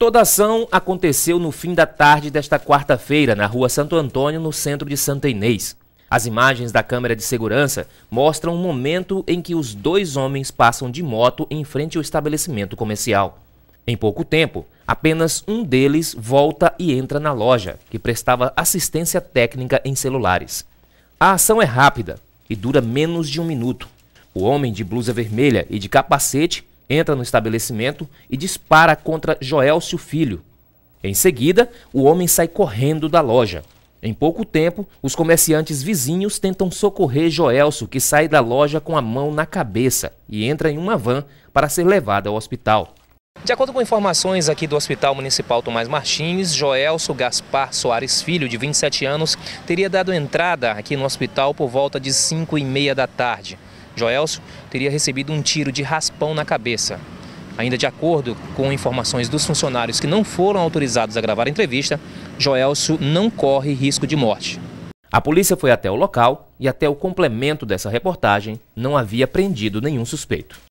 Toda ação aconteceu no fim da tarde desta quarta-feira, na rua Santo Antônio, no centro de Santa Inês. As imagens da câmera de segurança mostram o um momento em que os dois homens passam de moto em frente ao estabelecimento comercial. Em pouco tempo, apenas um deles volta e entra na loja, que prestava assistência técnica em celulares. A ação é rápida e dura menos de um minuto. O homem de blusa vermelha e de capacete entra no estabelecimento e dispara contra Joelcio Filho. Em seguida, o homem sai correndo da loja. Em pouco tempo, os comerciantes vizinhos tentam socorrer Joelcio, que sai da loja com a mão na cabeça e entra em uma van para ser levado ao hospital. De acordo com informações aqui do Hospital Municipal Tomás Martins, Joelso Gaspar Soares Filho, de 27 anos, teria dado entrada aqui no hospital por volta de 5 e meia da tarde. Joelso teria recebido um tiro de raspão na cabeça. Ainda de acordo com informações dos funcionários que não foram autorizados a gravar a entrevista, Joelso não corre risco de morte. A polícia foi até o local e até o complemento dessa reportagem não havia prendido nenhum suspeito.